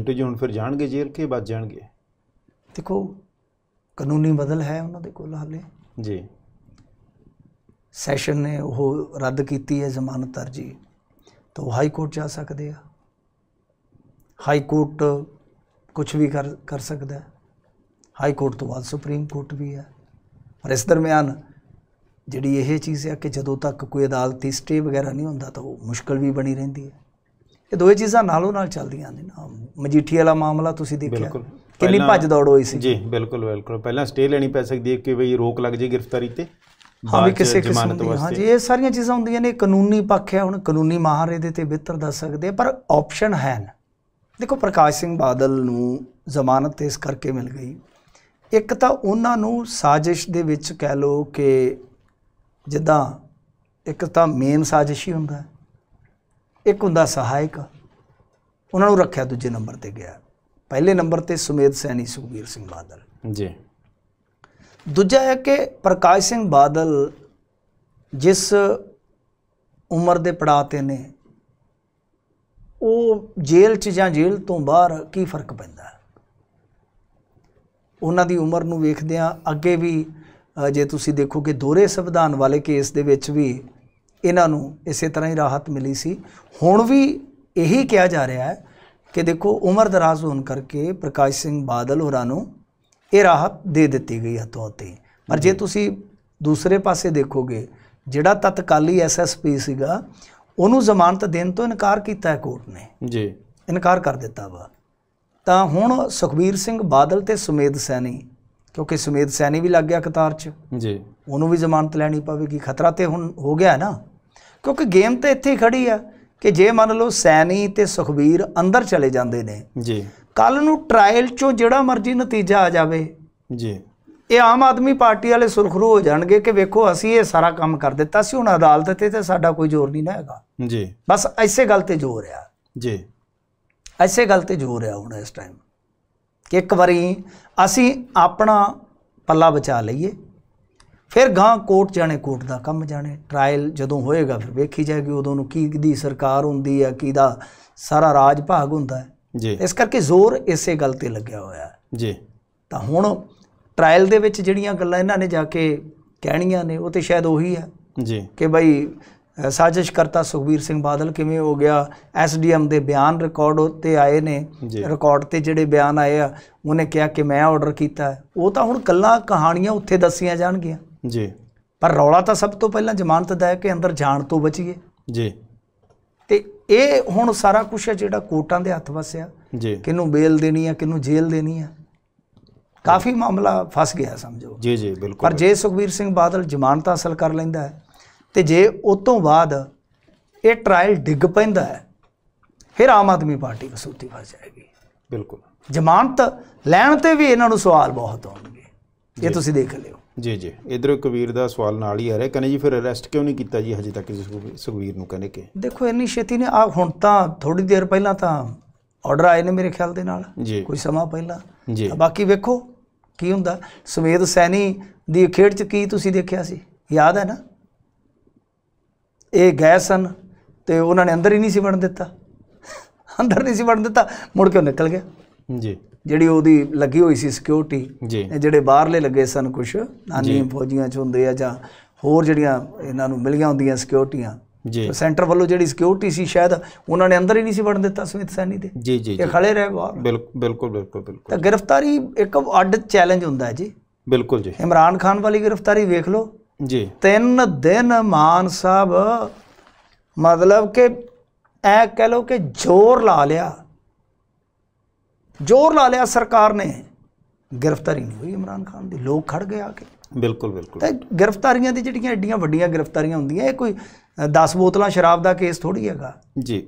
ਮਿੰਟੂ ਜੀ ਹੁਣ ਫਿਰ ਜਾਣਗੇ ਜੇਲ੍ਹ ਕੇ ਬਾਅਦ ਜਾਣਗੇ ਦੇਖੋ ਕਾਨੂੰਨੀ ਬਦਲ ਹੈ ਉਹਨਾਂ ਦੇ ਕੋਲ ਹਾਲੇ ਜੀ ਸੈਸ਼ਨ ਨੇ ਉਹ ਰੱਦ ਕੀਤੀ ਹੈ ਜ਼ਮਾਨਤ ਅਰਜੀ ਤਾਂ ਹਾਈ ਕੋਰਟ ਜਾ ਸਕਦੇ ਆ ਹਾਈ ਕੋਰਟ ਕੁਝ ਵੀ ਕਰ ਕਰ ਸਕਦਾ ਹੈ ਹਾਈ ਕੋਰਟ ਤੋਂ ਬਾਅਦ ਸੁਪਰੀਮ ਕੋਰਟ ਵੀ ਹੈ ਪਰ ਇਸ ਦਰਮਿਆਨ ਜਿਹੜੀ ਇਹ ਚੀਜ਼ ਹੈ ਕਿ ਜਦੋਂ ਤੱਕ ਕੋਈ ਅਦਾਲਤੀ ਸਟੇ ਵਗੈਰਾ ਨਹੀਂ ਹੁੰਦਾ ਤਾਂ ਉਹ ਮੁਸ਼ਕਲ ਵੀ ਬਣੀ ਰਹਿੰਦੀ ਹੈ ਇਹ ਦੋਏ ਚੀਜ਼ਾਂ ਨਾਲੋਂ ਨਾਲ ਚੱਲਦੀਆਂ ਨੇ ਮਜੀਠੀ ਵਾਲਾ ਮਾਮਲਾ ਤੁਸੀਂ ਦੇਖਿਆ ਕਿੰਨੀ ਭੱਜ ਦੌੜ ਹੋਈ ਸੀ ਜੀ ਬਿਲਕੁਲ ਬਿਲਕੁਲ ਪਹਿਲਾਂ ਸਟੇ ਲੈਣੀ ਪੈ ਸਕਦੀ ਹੈ ਕਿ ਬਈ ਰੋਕ ਲੱਗ ਜੇ ਗ੍ਰਿਫਤਾਰੀ ਤੇ ਹਾਂ ਵੀ ਕਿਸੇ ਕਿਸਮ ਦੀ ਹਾਂ ਜੀ ਇਹ ਸਾਰੀਆਂ ਚੀਜ਼ਾਂ ਹੁੰਦੀਆਂ ਨੇ ਕਾਨੂੰਨੀ ਪੱਖ ਹੈ ਹੁਣ ਕਾਨੂੰਨੀ ਮਾਹਰ ਇਹਦੇ ਤੇ ਬਿਹਤਰ ਦੱਸ ਸਕਦੇ ਪਰ ਆਪਸ਼ਨ ਹਨ ਦੇਖੋ ਪ੍ਰਕਾਸ਼ ਸਿੰਘ ਬਾਦਲ ਨੂੰ ਜ਼ਮਾਨਤ ਤੇ ਇਸ ਕਰਕੇ ਮਿਲ ਗਈ ਇੱਕ ਤਾਂ ਉਹਨਾਂ ਨੂੰ ਸਾਜ਼ਿਸ਼ ਦੇ ਵਿੱਚ ਕਹਿ ਲੋ ਕਿ ਜਿੱਦਾਂ ਇੱਕ ਤਾਂ ਮੇਨ ਸਾਜ਼ਿਸ਼ ਹੀ ਹੁੰਦਾ ਹੈ ਇੱਕ ਹੁੰਦਾ ਸਹਾਇਕ ਉਹਨਾਂ ਨੂੰ ਰੱਖਿਆ ਦੂਜੇ ਨੰਬਰ ਤੇ ਗਿਆ ਪਹਿਲੇ ਨੰਬਰ ਤੇ ਸੁਮੇਦ ਸੈਣੀ ਸੁਖਵੀਰ ਸਿੰਘ ਬਾਦਲ ਜੀ ਦੂਜਾ ਹੈ ਕਿ ਪ੍ਰਕਾਸ਼ ਸਿੰਘ ਬਾਦਲ ਜਿਸ ਉਮਰ ਦੇ ਪੜਾਤੇ ਤੇ ਨੇ ਉਹ ਜੇਲ੍ਹ 'ਚ ਜਾਂ ਜੇਲ੍ਹ ਤੋਂ ਬਾਹਰ ਕੀ ਫਰਕ ਪੈਂਦਾ ਉਹਨਾਂ ਦੀ ਉਮਰ ਨੂੰ ਵੇਖਦਿਆਂ ਅੱਗੇ ਵੀ ਜੇ ਤੁਸੀਂ ਦੇਖੋਗੇ ਦੋਰੇ ਸੰਵਿਧਾਨ ਵਾਲੇ ਕੇਸ ਦੇ ਵਿੱਚ ਵੀ ਇਹਨਾਂ ਨੂੰ ਇਸੇ ਤਰ੍ਹਾਂ ਹੀ ਰਾਹਤ ਮਿਲੀ ਸੀ ਹੁਣ ਵੀ ਇਹੀ ਕਿਹਾ ਜਾ ਰਿਹਾ ਹੈ ਕਿ ਦੇਖੋ ਉਮਰ ਦਰਾਜ਼ ਹੋਣ ਕਰਕੇ ਪ੍ਰਕਾਸ਼ ਸਿੰਘ ਬਾਦਲ ਹੋਰਾਂ ਨੂੰ ਇਹ ਰਾਹਤ ਦੇ ਦਿੱਤੀ ਗਈ ਤੋਂ ਤੇ ਪਰ ਜੇ ਤੁਸੀਂ ਦੂਸਰੇ ਪਾਸੇ ਦੇਖੋਗੇ ਜਿਹੜਾ ਤਤਕਾਲੀ ਐਸਐਸਪੀ ਸੀਗਾ ਉਹਨੂੰ ਜ਼ਮਾਨਤ ਦੇਣ ਤੋਂ ਇਨਕਾਰ ਕੀਤਾ ਹੈ ਕੋਰਟ ਨੇ ਜੀ ਇਨਕਾਰ ਕਰ ਦਿੱਤਾ ਵਾ ਤਾਂ ਹੁਣ ਸੁਖਬੀਰ ਸਿੰਘ ਬਾਦਲ ਤੇ ਸੁਮੇਦ ਸੈਣੀ ਕਿਉਂਕਿ ਸੁਮੇਦ ਸੈਣੀ ਵੀ ਲੱਗ ਗਿਆ ਕਤਾਰ 'ਚ ਜੀ ਉਹਨੂੰ ਵੀ ਜ਼ਮਾਨਤ ਲੈਣੀ ਪਵੇਗੀ ਖਤਰਾ ਤੇ ਹੁਣ ਹੋ ਗਿਆ ਨਾ ਕਿਉਂਕਿ ਗੇਮ ਤੇ ਇੱਥੇ ਹੀ ਖੜੀ ਆ ਕਿ ਜੇ ਮੰਨ ਲਓ ਸੈਣੀ ਤੇ ਸੁਖਬੀਰ ਅੰਦਰ ਚਲੇ ਜਾਂਦੇ ਨੇ ਜੀ ਕੱਲ ਨੂੰ ਟ੍ਰਾਇਲ ਚੋਂ ਜਿਹੜਾ ਮਰਜ਼ੀ ਨਤੀਜਾ ਆ ਜਾਵੇ ਜੀ ਇਹ ਆਮ ਆਦਮੀ ਪਾਰਟੀ ਵਾਲੇ ਸੁਰਖਰੂ ਹੋ ਜਾਣਗੇ ਕਿ ਵੇਖੋ ਅਸੀਂ ਇਹ ਸਾਰਾ ਕੰਮ ਕਰ ਦਿੱਤਾ ਸੀ ਹੁਣ ਅਦਾਲਤ ਤੇ ਤੇ ਸਾਡਾ ਕੋਈ ਜ਼ੋਰ ਨਹੀਂ ਨਾ ਹੈਗਾ ਜੀ ਬਸ ਐਸੇ ਗੱਲ ਤੇ ਜ਼ੋਰ ਆ ਜੀ ਐਸੇ ਗੱਲ ਤੇ ਜ਼ੋਰ ਆ ਹੁਣ ਇਸ ਟਾਈਮ ਕਿ ਇੱਕ ਵਾਰੀ ਅਸੀਂ ਆਪਣਾ ਪੱਲਾ ਬਚਾ ਲਈਏ ਫਿਰ ਗਾਂ ਕੋਰਟ ਜਾਣੇ ਕੋਰਟ ਦਾ ਕੰਮ ਜਾਣੇ ਟ੍ਰਾਇਲ ਜਦੋਂ ਹੋਏਗਾ ਫਿਰ ਵੇਖੀ ਜਾਏਗੀ ਉਦੋਂ ਨੂੰ ਕੀ ਦੀ ਸਰਕਾਰ ਹੁੰਦੀ ਹੈ ਕੀ ਦਾ ਸਾਰਾ ਰਾਜ ਭਾਗ ਹੁੰਦਾ ਹੈ ਜੀ ਇਸ ਕਰਕੇ ਜ਼ੋਰ ਇਸੇ ਗੱਲ ਤੇ ਲੱਗਿਆ ਹੋਇਆ ਹੈ ਜੀ ਤਾਂ ਹੁਣ ਟ੍ਰਾਇਲ ਦੇ ਵਿੱਚ ਜਿਹੜੀਆਂ ਗੱਲਾਂ ਇਹਨਾਂ ਨੇ ਜਾ ਕੇ ਕਹਿਣੀਆਂ ਨੇ ਉਹ ਤੇ ਸ਼ਾਇਦ ਉਹੀ ਹੈ ਜੀ ਕਿ ਭਾਈ ਸਾਜ਼ਿਸ਼ ਕਰਤਾ ਸੁਖਬੀਰ ਸਿੰਘ ਬਾਦਲ ਕਿਵੇਂ ਹੋ ਗਿਆ ਐਸਡੀਐਮ ਦੇ ਬਿਆਨ ਰਿਕਾਰਡ ਉੱਤੇ ਆਏ ਨੇ ਰਿਕਾਰਡ ਤੇ ਜਿਹੜੇ ਬਿਆਨ ਆਏ ਆ ਉਹਨੇ ਕਿਹਾ ਕਿ ਮੈਂ ਆਰਡਰ ਕੀਤਾ ਉਹ ਤਾਂ ਹੁਣ ਕੱਲਾ ਕਹਾਣੀਆਂ ਉੱਥੇ ਦੱਸੀਆਂ ਜਾਣਗੀਆਂ ਜੀ ਪਰ ਰੌਲਾ ਤਾਂ ਸਭ ਤੋਂ ਪਹਿਲਾਂ ਜ਼ਮਾਨਤ ਦਾ ਹੈ ਕਿ ਅੰਦਰ ਜਾਣ ਤੋਂ ਬਚੀਏ ਜੀ ਤੇ ਇਹ ਹੁਣ ਸਾਰਾ ਕੁਝ ਹੈ ਜਿਹੜਾ ਕੋਟਾਂ ਦੇ ਹੱਥ ਵਸਿਆ ਜੀ ਕਿਨੂੰ ਬੇਲ ਦੇਣੀ ਆ ਕਿਨੂੰ ਜੇਲ੍ਹ ਦੇਣੀ ਆ ਕਾਫੀ ਮਾਮਲਾ ਫਸ ਗਿਆ ਸਮਝੋ ਜੀ ਜੀ ਬਿਲਕੁਲ ਪਰ ਜੇ ਸੁਖਬੀਰ ਸਿੰਘ ਬਾਦਲ ਜ਼ਮਾਨਤ ਹਾਸਲ ਕਰ ਲੈਂਦਾ ਹੈ ਤੇ ਜੇ ਉਸ ਤੋਂ ਬਾਅਦ ਇਹ ਟ੍ਰਾਇਲ ਡਿੱਗ ਪੈਂਦਾ ਹੈ ਫਿਰ ਆਮ ਆਦਮੀ ਪਾਰਟੀ ਕਸੂਤੀ ਫਸ ਜਾਏਗੀ ਬਿਲਕੁਲ ਜ਼ਮਾਨਤ ਲੈਣ ਤੇ ਵੀ ਇਹਨਾਂ ਨੂੰ ਸਵਾਲ ਬਹੁਤ ਆਉਣਗੇ ਇਹ ਤੁਸੀਂ ਦੇਖ ਲਿਓ ਜੀ ਜੀ ਇਧਰ ਕਬੀਰ ਦਾ ਸਵਾਲ ਨਾਲ ਹੀ ਆ ਰਿਹਾ ਕਹਿੰਦੇ ਜੀ ਫਿਰ ਅਰੈਸਟ ਕਿਉਂ ਨਹੀਂ ਕੀਤਾ ਜੀ ਹਜੇ ਤੱਕ ਸੁਖਵੀਰ ਨੂੰ ਕਹਿੰਦੇ ਕਿ ਦੇਖੋ ਇੰਨੀ ਛੇਤੀ ਨੇ ਆ ਹੁਣ ਤਾਂ ਥੋੜੀ ਦੇਰ ਪਹਿਲਾਂ ਤਾਂ ਆਰਡਰ ਆਏ ਨੇ ਮੇਰੇ ਖਿਆਲ ਦੇ ਨਾਲ ਕੋਈ ਸਮਾਂ ਪਹਿਲਾਂ ਜੀ ਬਾਕੀ ਵੇਖੋ ਕੀ ਹੁੰਦਾ ਸਵੇਦ ਸੈਣੀ ਦੀ ਖੇਡ ਚ ਕੀ ਤੁਸੀਂ ਦੇਖਿਆ ਸੀ ਯਾਦ ਹੈ ਨਾ ਇਹ ਗਏ ਸਨ ਤੇ ਉਹਨਾਂ ਨੇ ਅੰਦਰ ਹੀ ਨਹੀਂ ਸੀ ਵੜਨ ਦਿੱਤਾ ਅੰਦਰ ਨਹੀਂ ਸੀ ਵੜਨ ਦਿੱਤਾ ਮੁੜ ਕੇ ਨਿਕਲ ਗਿਆ ਜੀ ਜਿਹੜੀ ਉਹਦੀ ਲੱਗੀ ਹੋਈ ਸੀ ਸਿਕਿਉਰਿਟੀ ਜਿਹੜੇ ਬਾਹਰਲੇ ਲੱਗੇ ਸਨ ਕੁਝ ਨਾਨੀ ਫੌਜੀਆਂ ਚ ਹੁੰਦੇ ਆ ਜਾਂ ਹੋਰ ਜਿਹੜੀਆਂ ਇਹਨਾਂ ਨੂੰ ਮਿਲੀਆਂ ਹੁੰਦੀਆਂ ਸਿਕਿਉਰਟੀਆਂ ਜੀ ਸੈਂਟਰ ਵੱਲੋਂ ਜਿਹੜੀ ਸਿਕਿਉਰਿਟੀ ਸੀ ਸ਼ਾਇਦ ਉਹਨਾਂ ਨੇ ਅੰਦਰ ਹੀ ਨਹੀਂ ਸੀ ਵੜਨ ਦਿੱਤਾ ਸਮਿਤ ਸੈਣੀ ਤੇ ਜੀ ਜੀ ਇਹ ਖੜੇ ਰਹੇ ਬਾਹਰ ਬਿਲਕੁਲ ਬਿਲਕੁਲ ਬਿਲਕੁਲ ਤਾਂ ਗ੍ਰਿਫਤਾਰੀ ਇੱਕ ਅੱਡ ਚੈਲੰਜ ਹੁੰਦਾ ਜੀ ਬਿਲਕੁਲ ਜੀ ਇਮਰਾਨ ਖਾਨ ਵਾਲੀ ਗ੍ਰਿਫਤਾਰੀ ਵੇਖ ਲਓ ਜੀ ਤਿੰਨ ਦਿਨ ਮਾਨ ਸਾਹਿਬ ਮਤਲਬ ਕਿ ਐ ਕਹਿ ਲਓ ਕਿ ਜ਼ੋਰ ਲਾ ਲਿਆ ਜ਼ੋਰ ਲਾ ਲਿਆ ਸਰਕਾਰ ਨੇ ਗ੍ਰਿਫਤਾਰੀ ਨਹੀਂ ਹੋਈ ਇਮਰਾਨ ਖਾਨ ਦੀ ਲੋਕ ਖੜ ਗਏ ਆ ਕੇ ਬਿਲਕੁਲ ਬਿਲਕੁਲ ਤੇ ਗ੍ਰਿਫਤਾਰੀਆਂ ਦੀ ਜਿਹੜੀਆਂ ਐਡੀਆਂ ਵੱਡੀਆਂ ਗ੍ਰਿਫਤਾਰੀਆਂ ਹੁੰਦੀਆਂ ਇਹ ਕੋਈ 10 ਬੋਤਲਾਂ ਸ਼ਰਾਬ ਦਾ ਕੇਸ ਥੋੜੀ ਹੈਗਾ ਜੀ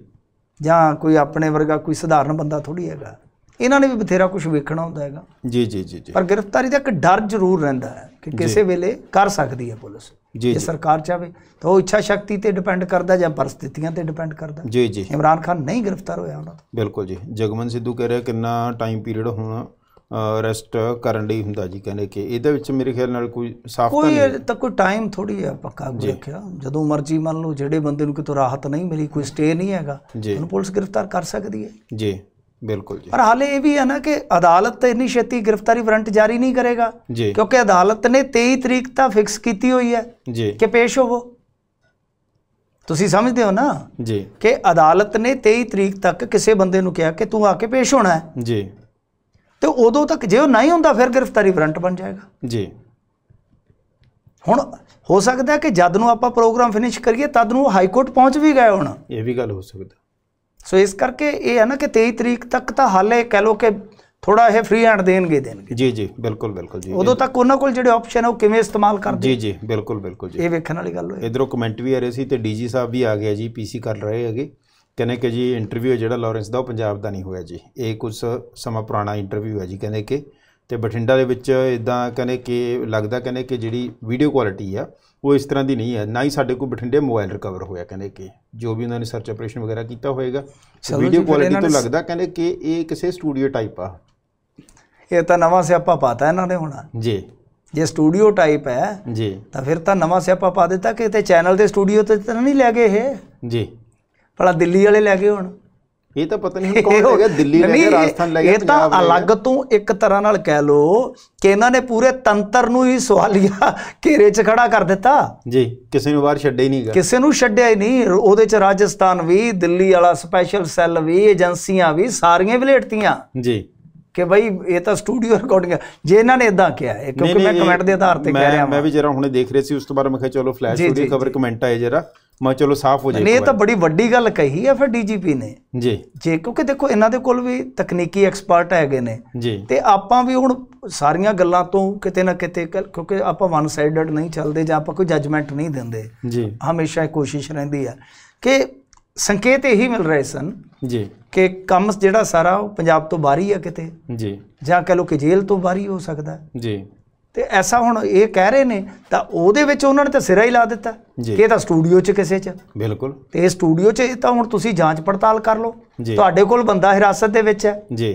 ਜਾਂ ਕੋਈ ਆਪਣੇ ਵਰਗਾ ਕੋਈ ਸਧਾਰਨ ਬੰਦਾ ਥੋੜੀ ਹੈਗਾ ਇਹਨਾਂ ਨੇ ਵੀ ਬਥੇਰਾ ਕੁਝ ਵੇਖਣਾ ਹੁੰਦਾ ਹੈਗਾ ਜੀ ਜੀ ਜੀ ਜੀ ਪਰ ਗ੍ਰਿਫਤਾਰੀ ਦਾ ਇੱਕ ਡਰ ਜ਼ਰੂਰ ਰਹਿੰਦਾ ਹੈ ਕਿ ਕਿਸੇ ਵੇਲੇ ਕਰ ਸਕਦੀ ਹੈ ਪੁਲਿਸ ਜੇ ਸਰਕਾਰ ਚਾਵੇ ਤਾਂ ਉਹ ਇੱਛਾ ਸ਼ਕਤੀ ਤੇ ਡਿਪੈਂਡ ਕਰਦਾ ਜਾਂ ਪਰਸਥਿਤੀਆਂ ਤੇ ਡਿਪੈਂਡ ਕਰਦਾ ਜੀ ਜੀ ਇਮਰਾਨ ਖਾਨ ਨਹੀਂ ਗ੍ਰਿਫਤਾਰ ਹੋਇਆ ਉਹਨਾਂ ਤੋਂ ਬਿਲਕੁਲ ਜੀ ਜਗਮਨ ਸਿੱਧੂ ਕਹਿ ਰਿਹਾ ਕਿੰਨਾ ਟਾਈਮ ਪੀਰੀਅਡ ਹੁਣ ਅਰੈਸਟ ਕਰਨ ਲਈ ਹੁੰਦਾ ਜੀ ਕਹਿੰਦੇ ਕਿ ਇਹਦੇ ਵਿੱਚ ਮੇਰੇ ਖਿਆਲ ਨਾਲ ਕੋਈ ਸਾਫ ਤਾਂ ਕੋਈ ਤਾਂ ਕੋਈ ਟਾਈਮ ਥੋੜੀ ਹੈ ਪੱਕਾ ਰੱਖਿਆ ਜਦੋਂ ਮਰਜ਼ੀ ਮੰਨ ਲਓ ਜਿਹੜੇ ਬੰਦੇ ਨੂੰ ਕਿਤੋਂ ਰਾਹਤ ਨਹੀਂ ਮਿਲੀ ਕੋਈ ਸਟੇ ਨਹੀਂ ਹੈਗਾ ਉਹਨੂੰ ਪੁਲਿਸ ਗ੍ਰਿਫਤਾਰ ਕਰ ਸਕਦੀ ਹੈ ਜੀ ਬਿਲਕੁਲ ਜੀ ਪਰ ਹਾਲੇ ਇਹ ਵੀ ਹੈ ਨਾ ਕਿ ਅਦਾਲਤ ਤੇ ਇੰਨੀ ਛੇਤੀ ਗ੍ਰਿਫਤਾਰੀ ਵਾਰੰਟ ਜਾਰੀ ਨਹੀਂ ਕਰੇਗਾ ਕਿਉਂਕਿ ਅਦਾਲਤ ਨੇ 23 ਤਰੀਕ ਤੱਕ ਫਿਕਸ ਕੀਤੀ ਹੋਈ ਹੈ ਜੀ ਕਿ ਪੇਸ਼ ਹੋਵੋ ਤੁਸੀਂ ਸਮਝਦੇ ਹੋ ਨਾ ਜੀ ਕਿ ਅਦਾਲਤ ਨੇ 23 ਤਰੀਕ ਤੱਕ ਕਿਸੇ ਬੰਦੇ ਨੂੰ ਕਿਹਾ ਕਿ ਤੂੰ ਆ ਕੇ ਪੇਸ਼ ਹੋਣਾ ਹੈ ਜੀ ਤੇ ਉਦੋਂ ਤੱਕ ਜੇ ਉਹ ਨਹੀਂ ਹੁੰਦਾ ਫਿਰ ਗ੍ਰਿਫਤਾਰੀ ਵਾਰੰਟ ਬਣ ਜਾਏਗਾ ਜੀ ਹੁਣ ਹੋ ਸਕਦਾ ਕਿ ਜਦ ਨੂੰ ਆਪਾਂ ਪ੍ਰੋਗਰਾਮ ਫਿਨਿਸ਼ ਕਰੀਏ ਤਦ ਨੂੰ ਹਾਈ ਕੋਰਟ ਪਹੁੰਚ ਵੀ ਗਏ ਹੋਣਾ ਇਹ ਵੀ ਗੱਲ ਹੋ ਸਕਦਾ ਸੋ ਇਸ ਕਰਕੇ ਇਹ ਹੈ ਨਾ ਕਿ 23 ਤਰੀਕ ਤੱਕ ਤਾਂ ਹਾਲੇ ਕਹਿ ਲੋ ਕਿ ਥੋੜਾ ਇਹ ਫ੍ਰੀ ਹੈਂਡ ਦੇਣਗੇ ਦੇਣਗੇ ਜੀ ਜੀ ਬਿਲਕੁਲ ਬਿਲਕੁਲ ਜੀ ਉਦੋਂ ਤੱਕ ਉਹਨਾਂ ਕੋਲ ਜਿਹੜੇ ਆਪਸ਼ਨ ਹੈ ਉਹ ਕਿਵੇਂ ਇਸਤੇਮਾਲ ਕਰਦੇ ਜੀ ਜੀ ਬਿਲਕੁਲ ਬਿਲਕੁਲ ਜੀ ਇਹ ਵੇਖਣ ਵਾਲੀ ਗੱਲ ਹੋਏ ਇਧਰੋਂ ਕਮੈਂਟ ਵੀ ਆ ਰਹੇ ਸੀ ਤੇ ਡੀਜੀ ਸਾਹਿਬ ਵੀ ਆ ਗਏ ਜੀ ਪੀਸੀ ਕਰ ਰਹੇ ਹੈਗੇ ਕਹਿੰਦੇ ਕਿ ਜੀ ਇੰਟਰਵਿਊ ਜਿਹੜਾ ਲਾਰੈਂਸ ਦਾ ਉਹ ਪੰਜਾਬ ਦਾ ਨਹੀਂ ਹੋਇਆ ਜੀ ਇਹ ਕੁਝ ਸਮਾਂ ਪੁਰਾਣਾ ਇੰਟਰਵਿਊ ਹੈ ਜੀ ਕਹਿੰਦੇ ਕਿ ਤੇ ਬਠਿੰਡਾ ਦੇ ਵਿੱਚ ਇਦਾਂ ਕਹਿੰਦੇ ਕਿ ਲੱਗਦਾ ਕਹਿੰਦੇ ਕਿ ਜਿਹੜੀ ਵੀਡੀਓ ਕੁਆਲਿਟੀ ਆ ਉਹ ਇਸ ਤਰ੍ਹਾਂ ਦੀ ਨਹੀਂ ਹੈ ਨਾ ਹੀ ਸਾਡੇ ਕੋਲ ਬਠਿੰਡੇ ਮੋਬਾਈਲ ਰਿਕਵਰ ਹੋਇਆ ਕਹਿੰਦੇ ਕਿ ਜੋ ਵੀ ਉਹਨਾਂ ਨੇ ਸਰਚ ਆਪਰੇਸ਼ਨ ਵਗੈਰਾ ਕੀਤਾ ਹੋਏਗਾ ਵੀਡੀਓ ਕੁਆਲਿਟੀ ਤੋਂ ਲੱਗਦਾ ਕਹਿੰਦੇ ਕਿ ਇਹ ਕਿਸੇ ਸਟੂਡੀਓ ਟਾਈਪ ਆ ਇਹ ਤਾਂ ਨਵਾਂ ਸਿਆਪਾ ਪਾਤਾ ਇਹਨਾਂ ਨੇ ਹੁਣਾ ਜੀ ਜੇ ਸਟੂਡੀਓ ਟਾਈਪ ਹੈ ਜੀ ਤਾਂ ਫਿਰ ਤਾਂ ਨਵਾਂ ਸਿਆਪਾ ਪਾ ਦਿੱਤਾ ਕਿ ਤੇ ਚੈਨਲ ਦੇ ਸਟੂਡੀਓ ਤੇ ਤਾਂ ਨਹੀਂ ਲੈ ਗਏ ਇਹ ਜੀ ਭਲਾ ਦਿੱਲੀ ਵਾਲੇ ਲੈ ਗਏ ਹੁਣ ਇਹ ਤਾਂ ਪਤਾ ਨਹੀਂ ਕੌਣ ਲੈ ਗਿਆ ਦਿੱਲੀ ਲੈ ਗਿਆ ਰਾਜਸਥਾਨ ਲੈ ਗਿਆ ਇਹ ਤਾਂ ਅਲੱਗ ਤੋਂ ਇੱਕ ਤਰ੍ਹਾਂ ਨਾਲ ਕਹਿ ਲੋ ਕਿ ਇਹਨਾਂ ਨੇ ਪੂਰੇ ਤੰਤਰ ਨੂੰ ਹੀ ਸਵਾਲੀਆ ਘੇਰੇ 'ਚ ਖੜਾ ਕਰ ਦਿੱਤਾ ਜੀ ਕਿਸੇ ਨੂੰ ਬਾਹਰ ਛੱਡਿਆ ਹੀ ਨਹੀਂ ਗਿਆ ਕਿਸੇ ਨੂੰ ਛੱਡਿਆ ਹੀ ਨਹੀਂ ਉਹਦੇ 'ਚ ਰਾਜਸਥਾਨ ਵੀ ਦਿੱਲੀ ਵਾਲਾ ਸਪੈਸ਼ਲ ਸੈੱਲ ਵੀ ਏਜੰਸੀਆਂ ਵੀ ਸਾਰੀਆਂ ਵਿਲੇਟਤੀਆਂ ਜੀ ਕਿ ਭਾਈ ਇਹ ਤਾਂ ਸਟੂਡੀਓ ਰਿਕਾਰਡਿੰਗ ਹੈ ਜੇ ਇਹਨਾਂ ਨੇ ਇਦਾਂ ਕਿਹਾ ਕਿਉਂਕਿ ਮੈਂ ਕਮੈਂਟ ਦੇ ਆਧਾਰ ਤੇ ਕਹਿ ਰਿਹਾ ਮੈਂ ਵੀ ਜਰਾ ਹੁਣੇ ਦੇਖ ਰਿਹਾ ਸੀ ਉਸ ਤੋਂ ਬਾਅਦ ਮੈਂ ਕਿਹਾ ਚਲੋ ਫਲੈਸ਼ ਹੋ ਖਬਰ ਕਮੈਂਟ ਆਏ ਜਰਾ ਮੈਂ ਚਲੋ ਸਾਫ਼ ਹੋ ਜਾਏ ਨਹੀਂ ਇਹ ਤਾਂ ਬੜੀ ਵੱਡੀ ਗੱਲ ਕਹੀ ਹੈ ਫਿਰ ਡੀਜੀਪੀ ਨੇ ਜੀ ਜੇ ਕਿਉਂਕਿ ਦੇਖੋ ਇਹਨਾਂ ਦੇ ਕੋਲ ਵੀ ਤਕਨੀਕੀ ਐਕਸਪਰਟ ਹੈਗੇ ਨੇ ਜੀ ਤੇ ਆਪਾਂ ਵੀ ਹੁਣ ਸਾਰੀਆਂ ਗੱਲਾਂ ਤੋਂ ਕਿਤੇ ਨਾ ਕਿਤੇ ਕਿਉਂਕਿ ਆਪਾਂ ਵਨ ਸਾਈਡਡ ਨਹੀਂ ਚੱਲਦੇ ਜਾਂ ਆਪਾਂ ਕੋਈ ਜੱਜਮੈਂਟ ਨਹੀਂ ਦਿੰਦੇ ਜੀ ਹਮੇਸ਼ਾ ਇਹ ਕੋਸ਼ਿਸ਼ ਰਹਿੰਦੀ ਹੈ ਕਿ ਸੰਕੇਤ ਇਹੀ ਮਿਲ ਰਹੇ ਸਨ ਜੀ ਕਿ ਕੰਮ ਜਿਹੜਾ ਸਾਰਾ ਉਹ ਪੰਜਾਬ ਤੋਂ ਬਾਹਰ ਹੀ ਆ ਕਿਤੇ ਜੀ ਜਾਂ ਕਹ ਲੋ ਕਿ ਜੇਲ੍ਹ ਤੋਂ ਬਾਹਰ ਹੀ ਹੋ ਸਕਦਾ ਜੀ ਤੇ ਐਸਾ ਹੁਣ ਇਹ ਕਹਿ ਰਹੇ ਨੇ ਤਾਂ ਉਹਦੇ ਵਿੱਚ ਉਹਨਾਂ ਨੇ ਤਾਂ ਸਿਰਾ ਹੀ ਲਾ ਦਿੱਤਾ ਕਿ ਇਹ ਤਾਂ ਸਟੂਡੀਓ 'ਚ ਕਿਸੇ 'ਚ ਬਿਲਕੁਲ ਤੇ ਇਹ ਸਟੂਡੀਓ 'ਚ ਤਾਂ ਹੁਣ ਤੁਸੀਂ ਜਾਂਚ ਪੜਤਾਲ ਕਰ ਲਓ ਤੁਹਾਡੇ ਕੋਲ ਬੰਦਾ ਹਿਰਾਸਤ ਦੇ ਵਿੱਚ ਹੈ ਜੀ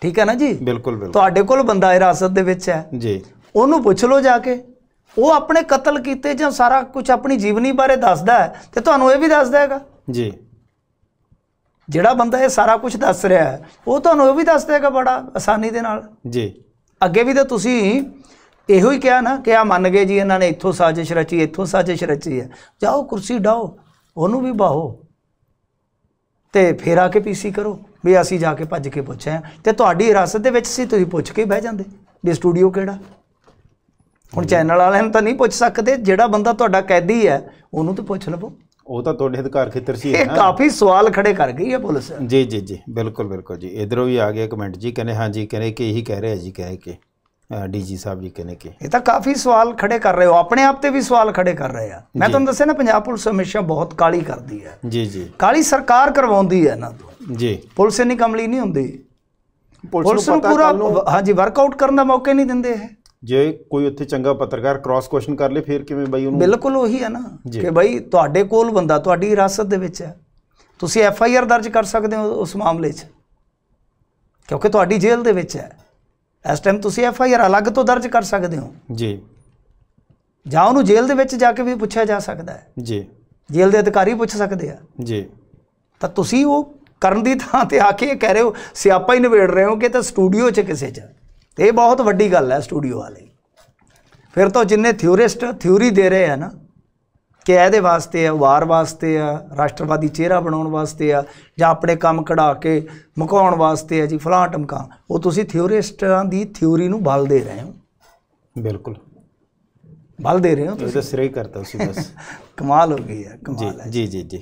ਠੀਕ ਹੈ ਨਾ ਜੀ ਬਿਲਕੁਲ ਬਿਲਕੁਲ ਤੁਹਾਡੇ ਕੋਲ ਬੰਦਾ ਹਿਰਾਸਤ ਦੇ ਵਿੱਚ ਹੈ ਜੀ ਉਹਨੂੰ ਪੁੱਛ ਲਓ ਜਾ ਕੇ ਉਹ ਆਪਣੇ ਕਤਲ ਕੀਤੇ ਜਾਂ ਸਾਰਾ ਕੁਝ ਆਪਣੀ ਜੀਵਨੀ ਬਾਰੇ ਦੱਸਦਾ ਹੈ ਤੇ ਤੁਹਾਨੂੰ ਇਹ ਵੀ ਦੱਸਦਾ ਹੈਗਾ ਜੀ ਜਿਹੜਾ ਬੰਦਾ ਇਹ ਸਾਰਾ ਕੁਝ ਦੱਸ ਰਿਹਾ ਹੈ ਉਹ ਤੁਹਾਨੂੰ ਇਹ ਵੀ ਦੱਸ ਦੇਗਾ ਬੜਾ ਆਸਾਨੀ ਦੇ ਨਾਲ ਜੀ ਅੱਗੇ ਵੀ ਤਾਂ ਤੁਸੀਂ ਇਹੋ ਹੀ ਕਿਹਾ ਨਾ ਕਿ ਆ ਮੰਨ ਗਏ ਜੀ ਇਹਨਾਂ ਨੇ ਇੱਥੋਂ ਸਾਜ਼ਿਸ਼ ਰਚੀ ਇੱਥੋਂ ਸਾਜ਼ਿਸ਼ ਰਚੀ ਹੈ ਜਾਓ ਕੁਰਸੀ ਡਾਓ ਉਹਨੂੰ ਵੀ ਬਾਹੋ ਤੇ ਫੇਰ ਆ ਕੇ ਪੀਸੀ ਕਰੋ ਵੀ ਅਸੀਂ ਜਾ ਕੇ ਭੱਜ ਕੇ ਪੁੱਛਿਆ ਤੇ ਤੁਹਾਡੀ ਹਿਰਾਸਤ ਦੇ ਵਿੱਚ ਸੀ ਤੁਸੀਂ ਪੁੱਛ ਕੇ ਬਹਿ ਜਾਂਦੇ ਵੀ ਸਟੂਡੀਓ ਕਿਹੜਾ ਹੁਣ ਚੈਨਲ ਵਾਲਿਆਂ ਨੂੰ ਤਾਂ ਨਹੀਂ ਪੁੱਛ ਸਕਦੇ ਜਿਹੜਾ ਬੰਦਾ ਤੁਹਾਡਾ ਕੈਦੀ ਹੈ ਉਹਨੂੰ ਤਾਂ ਪੁੱਛ ਲਵੋ ਉਹ ਤਾਂ ਤੁਹਾਡੇ ਅਧਿਕਾਰ ਖੇਤਰ ਸੀ ਇਹ ਕਾਫੀ ਸਵਾਲ ਖੜੇ ਕਰ ਗਈ ਹੈ ਪੁਲਿਸ ਜੀ ਜੀ ਜੀ ਬਿਲਕੁਲ ਬਿਲਕੁਲ ਜੀ ਇਧਰੋਂ ਵੀ ਆ ਗਿਆ ਕਮੈਂਟ ਜੀ ਕਹਿੰਦੇ ਹਾਂ ਜੀ ਕਹਿੰਦੇ ਕਿ ਇਹੀ ਕਹਿ ਰਿਹਾ ਜੀ ਕਹਿ ਕੇ ਡੀਜੀ ਸਾਹਿਬ ਜੀ ਕਹਿੰਦੇ ਕਿ ਇਹ ਤਾਂ ਕਾਫੀ ਸਵਾਲ ਖੜੇ ਕਰ ਰਹੇ ਹੋ ਆਪਣੇ ਆਪ ਤੇ ਵੀ ਸਵਾਲ ਖੜੇ ਕਰ ਰਹੇ ਆ ਮੈਂ ਤੁਹਾਨੂੰ ਦੱਸਿਆ ਨਾ ਪੰਜਾਬ ਪੁਲਿਸ ਹਮੇਸ਼ਾ ਬਹੁਤ ਕਾਲੀ ਕਰਦੀ ਹੈ ਜੀ ਜੀ ਕਾਲੀ ਸਰਕਾਰ ਕਰਵਾਉਂਦੀ ਹੈ ਨਾ ਜੀ ਪੁਲਿਸ ਇੰਨੀ ਕਮਲੀ ਨਹੀਂ ਹੁੰਦੀ ਪੁਲਿਸ ਨੂੰ ਪੂਰਾ ਹਾਂਜੀ ਵਰਕਆਊਟ ਕਰਨ ਦਾ ਮੌਕਾ ਨਹੀਂ ਦਿੰਦੇ ਇਹ ਜੇ ਕੋਈ ਉੱਥੇ ਚੰਗਾ ਪੱਤਰਕਾਰ ਕ੍ਰਾਸ ਕੁਐਸਚਨ ਕਰ ਲੇ ਫਿਰ ਕਿਵੇਂ ਬਾਈ ਉਹਨੂੰ ਬਿਲਕੁਲ ਉਹੀ ਹੈ ਨਾ ਕਿ ਬਾਈ ਤੁਹਾਡੇ ਕੋਲ ਬੰਦਾ ਤੁਹਾਡੀ ਹਿਰਾਸਤ ਦੇ ਵਿੱਚ ਹੈ ਤੁਸੀਂ ਐਫ ਆਈ ਆਰ ਦਰਜ ਕਰ ਸਕਦੇ ਹੋ ਉਸ ਮਾਮਲੇ 'ਚ ਕਿਉਂਕਿ ਤੁਹਾਡੀ ਜੇਲ੍ਹ ਦੇ ਵਿੱਚ ਹੈ ਇਸ ਟਾਈਮ ਤੁਸੀਂ ਐਫ ਆਈ ਆਰ ਅਲੱਗ ਤੋਂ ਦਰਜ ਕਰ ਸਕਦੇ ਹੋ ਜੀ ਜਾਂ ਉਹਨੂੰ ਜੇਲ੍ਹ ਦੇ ਵਿੱਚ ਜਾ ਕੇ ਵੀ ਪੁੱਛਿਆ ਜਾ ਸਕਦਾ ਹੈ ਜੀ ਜੇਲ੍ਹ ਦੇ ਅਧਿਕਾਰੀ ਪੁੱਛ ਸਕਦੇ ਆ ਜੀ ਤਾਂ ਤੁਸੀਂ ਉਹ ਕਰਨ ਦੀ ਥਾਂ ਤੇ ਆ ਕੇ ਇਹ ਕਹਿ ਰਹੇ ਹੋ ਸਿਆਪਾ ਹੀ ਨਵੇੜ ਰਹੇ ਹੋ ਕਿ ਤਾਂ ਸਟੂਡੀਓ 'ਚ ਕਿਸੇ 'ਚ ਤੇ ਇਹ ਬਹੁਤ ਵੱਡੀ ਗੱਲ ਹੈ ਸਟੂਡੀਓ ਵਾਲੇ ਫਿਰ ਤੋਂ ਜਿੰਨੇ ਥਿਉਰਿਸਟ ਥਿਉਰੀ ਦੇ ਰਹੇ ਆ ਨਾ ਕਿ ਇਹਦੇ ਵਾਸਤੇ ਆ ਵਾਰ ਵਾਸਤੇ ਆ ਰਾਸ਼ਟਰਵਾਦੀ ਚਿਹਰਾ ਬਣਾਉਣ ਵਾਸਤੇ ਆ ਜਾਂ ਆਪਣੇ ਕੰਮ ਕਢਾ ਕੇ ਮੁਕਾਉਣ ਵਾਸਤੇ ਆ ਜੀ ਫਲਾਂ ਟਮਕਾ ਉਹ ਤੁਸੀਂ ਥਿਉਰਿਸਟਾਂ ਦੀ ਥਿਉਰੀ ਨੂੰ ਬਲ ਦੇ ਰਹੇ ਹੋ ਬਿਲਕੁਲ ਬਲ ਦੇ ਰਹੇ ਹੋ ਤੁਸੀਂ ਸਿਰੇ ਕਰਤਾ ਤੁਸੀਂ ਬਸ ਕਮਾਲ ਹੋ ਗਈ ਹੈ ਕਮਾਲ ਹੈ ਜੀ ਜੀ ਜੀ